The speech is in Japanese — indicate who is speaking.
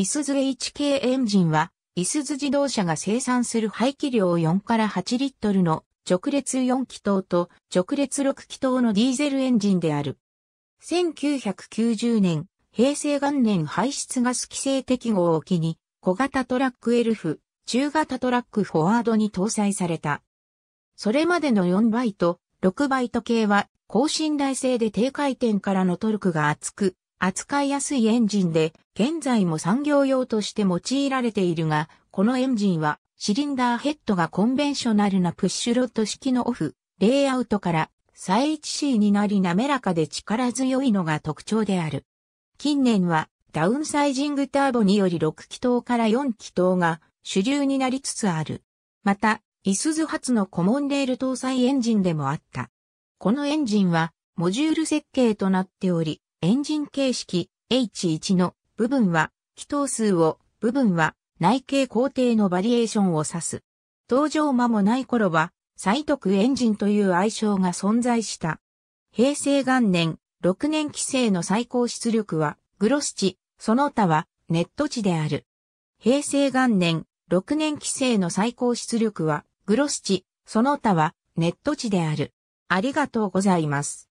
Speaker 1: いすゞ HK エンジンは、いすゞ自動車が生産する排気量4から8リットルの直列4気筒と直列6気筒のディーゼルエンジンである。1990年、平成元年排出ガス規制適合を機に、小型トラックエルフ、中型トラックフォワードに搭載された。それまでの4バイト、6バイト系は、高信頼性で低回転からのトルクが厚く、扱いやすいエンジンで、現在も産業用として用いられているが、このエンジンは、シリンダーヘッドがコンベンショナルなプッシュロット式のオフ、レイアウトから、再 h c になり滑らかで力強いのが特徴である。近年は、ダウンサイジングターボにより6気筒から4気筒が主流になりつつある。また、イスズ発のコモンレール搭載エンジンでもあった。このエンジンは、モジュール設計となっており、エンジン形式 H1 の部分は、気筒数を、部分は、内径工程のバリエーションを指す。登場間もない頃は、最徳エンジンという愛称が存在した。平成元年、6年規制の最高出力は、グロス値、その他は、ネット値である。平成元年、6年規制の最高出力は、グロス値、その他は、ネット値である。ありがとうございます。